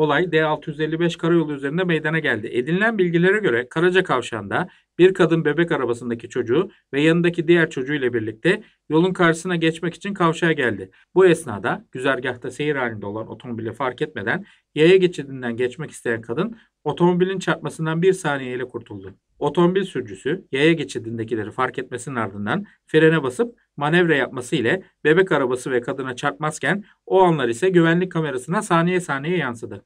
olay D655 karayolu üzerinde meydana geldi. Edinilen bilgilere göre Karaca Kavşağı'nda bir kadın bebek arabasındaki çocuğu ve yanındaki diğer çocuğu ile birlikte yolun karşısına geçmek için kavşağa geldi. Bu esnada güzergahta seyir halinde olan otomobili fark etmeden yaya geçidinden geçmek isteyen kadın otomobilin çarpmasından bir saniyeyle kurtuldu. Otomobil sürücüsü yaya geçidindekileri fark etmesinin ardından frene basıp manevra yapması ile bebek arabası ve kadına çarpmazken o anlar ise güvenlik kamerasına saniye saniye yansıdı.